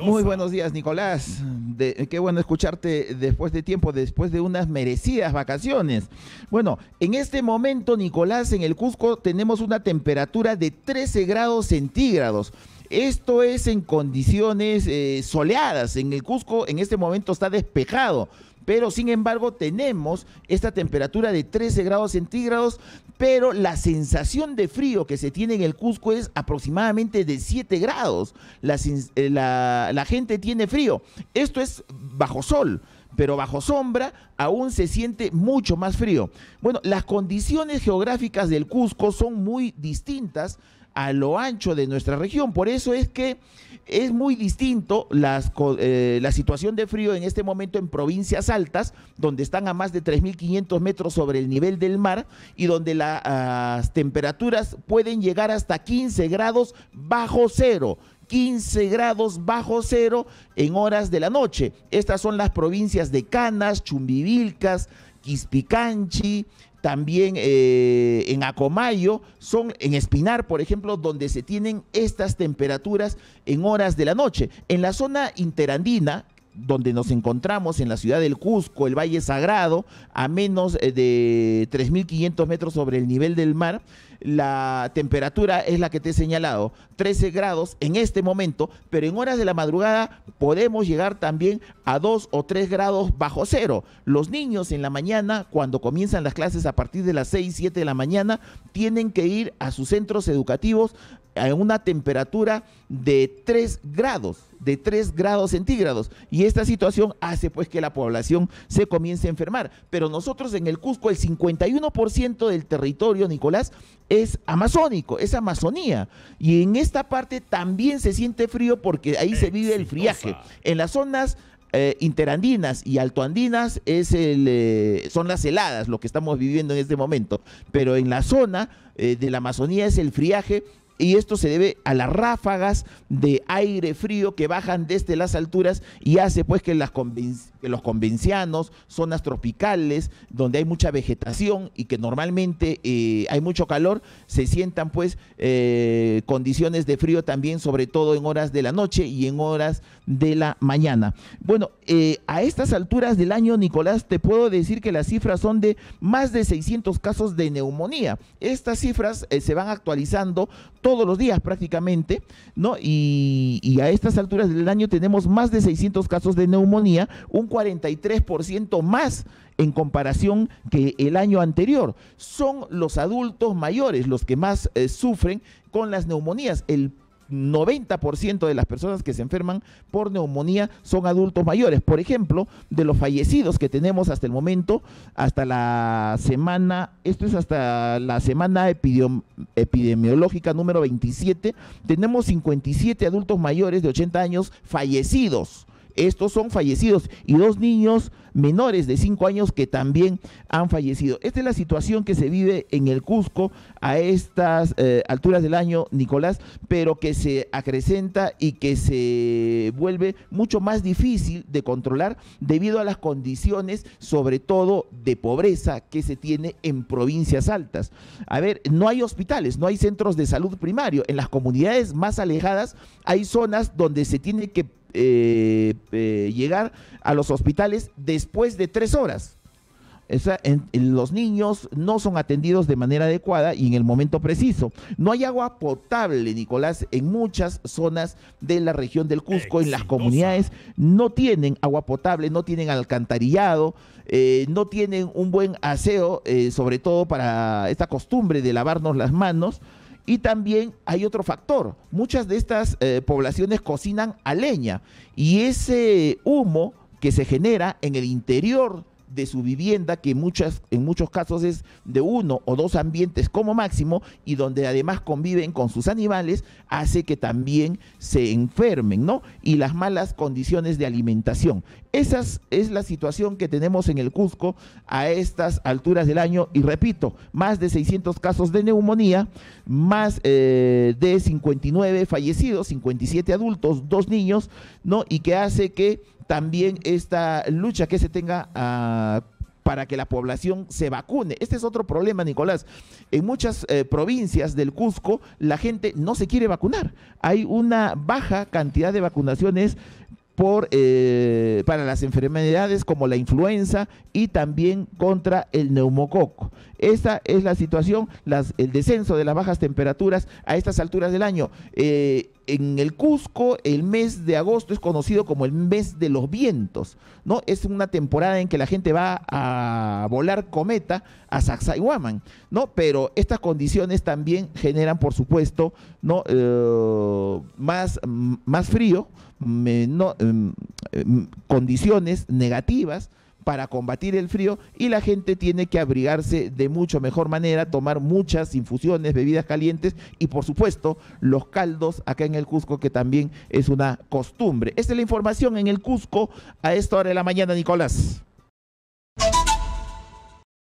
Muy buenos días, Nicolás. Eh, qué bueno escucharte después de tiempo, después de unas merecidas vacaciones. Bueno, en este momento, Nicolás, en el Cusco tenemos una temperatura de 13 grados centígrados. Esto es en condiciones eh, soleadas. En el Cusco en este momento está despejado. Pero sin embargo tenemos esta temperatura de 13 grados centígrados, pero la sensación de frío que se tiene en el Cusco es aproximadamente de 7 grados. Eh, la, gente tiene frío. Esto es bajo sol pero bajo sombra aún se siente mucho más frío. Bueno, las condiciones geográficas del Cusco son muy distintas a lo ancho de nuestra región. Por eso es que es muy distinto eh, la situación de frío en este momento en provincias altas, donde están a más de 3.500 metros sobre el nivel del mar y donde las temperaturas pueden llegar hasta 15 grados bajo cero. 15 grados bajo cero en horas de la noche. Estas son las provincias de Canas, Chumbivilcas, Quispicanchi, también eh, en Acomayo, son en Espinar, por ejemplo, donde se tienen estas temperaturas en horas de la noche. En la zona interandina, donde nos encontramos en la ciudad del Cusco, el Valle Sagrado, a menos eh, de 3.500 metros sobre el nivel del mar, la temperatura es la que te he señalado, 13 grados en este momento, pero en horas de la madrugada podemos llegar también a 2 o 3 grados bajo cero. Los niños en la mañana, cuando comienzan las clases a partir de las 6, 7 de la mañana, tienen que ir a sus centros educativos a una temperatura de 3 grados, de 3 grados centígrados. Y esta situación hace pues que la población se comience a enfermar. Pero nosotros en el Cusco el 51% del territorio, Nicolás, es amazónico, es Amazonía. Y en esta parte también se siente frío porque ahí se vive el friaje. En las zonas eh, interandinas y altoandinas es el, eh, son las heladas, lo que estamos viviendo en este momento. Pero en la zona eh, de la Amazonía es el friaje y esto se debe a las ráfagas de aire frío que bajan desde las alturas y hace pues que, los convencianos, zonas tropicales, donde hay mucha vegetación y que normalmente eh, hay mucho calor, se sientan pues eh, condiciones de frío también, sobre todo en horas de la noche y en horas de la mañana. Bueno, eh, a estas alturas del año, Nicolás, te puedo decir que las cifras son de más de 600 casos de neumonía. Estas cifras se van actualizando todos los días prácticamente, ¿no? Y, a estas alturas del año tenemos más de 600 casos de neumonía, un 43% más en comparación que el año anterior. Son los adultos mayores los que más eh, sufren con las neumonías. El 90% de las personas que se enferman por neumonía son adultos mayores. Por ejemplo, de los fallecidos que tenemos hasta el momento, hasta la semana, esto es hasta la semana epidemiológica número 27, tenemos 57 adultos mayores de 80 años fallecidos estos son fallecidos y dos niños menores de 5 años que también han fallecido. Esta es la situación que se vive en el Cusco a estas eh, alturas del año, Nicolás, pero que se acrecenta y que se vuelve mucho más difícil de controlar debido a las condiciones, sobre todo de pobreza, que se tiene en provincias altas. A ver, no hay hospitales, no hay centros de salud primario. En las comunidades más alejadas hay zonas donde se tiene que eh, eh, llegar a los hospitales después de tres horas. los niños no son atendidos de manera adecuada y en el momento preciso. No hay agua potable, Nicolás, en muchas zonas de la región del Cusco, en las comunidades no tienen agua potable, no tienen alcantarillado, eh, no tienen un buen aseo, eh, sobre todo para esta costumbre de lavarnos las manos. Y también hay otro factor, muchas de estas eh, poblaciones cocinan a leña y ese humo que se genera en el interior de su vivienda, que muchas, en muchos casos es de uno o dos ambientes como máximo, y donde además conviven con sus animales, hace que también se enfermen, ¿no? Y las malas condiciones de alimentación. Esa es la situación que tenemos en el Cusco a estas alturas del año, y repito, más de 600 casos de neumonía, más eh, de 59 fallecidos, 57 adultos, dos niños, ¿no? Y que hace que también esta lucha que se tenga ah, para que la población se vacune. Este es otro problema, Nicolás. En muchas eh, provincias del Cusco la gente no se quiere vacunar. Hay una baja cantidad de vacunaciones por, eh, para las enfermedades como la influenza y también contra el neumococo. Esta es la situación, las, el descenso de las bajas temperaturas a estas alturas del año. Eh, en el Cusco el mes de agosto es conocido como el mes de los vientos, ¿no? Es una temporada en que la gente va a volar cometa a Sacsayhuaman, ¿no? Pero estas condiciones también generan, por supuesto, ¿no? Eh, más, más frío, em, em, condiciones negativas, para combatir el frío y la gente tiene que abrigarse de mucho mejor manera, tomar muchas infusiones, bebidas calientes y por supuesto los caldos acá en el Cusco que también es una costumbre. Esta es la información en el Cusco a esta hora de la mañana, Nicolás.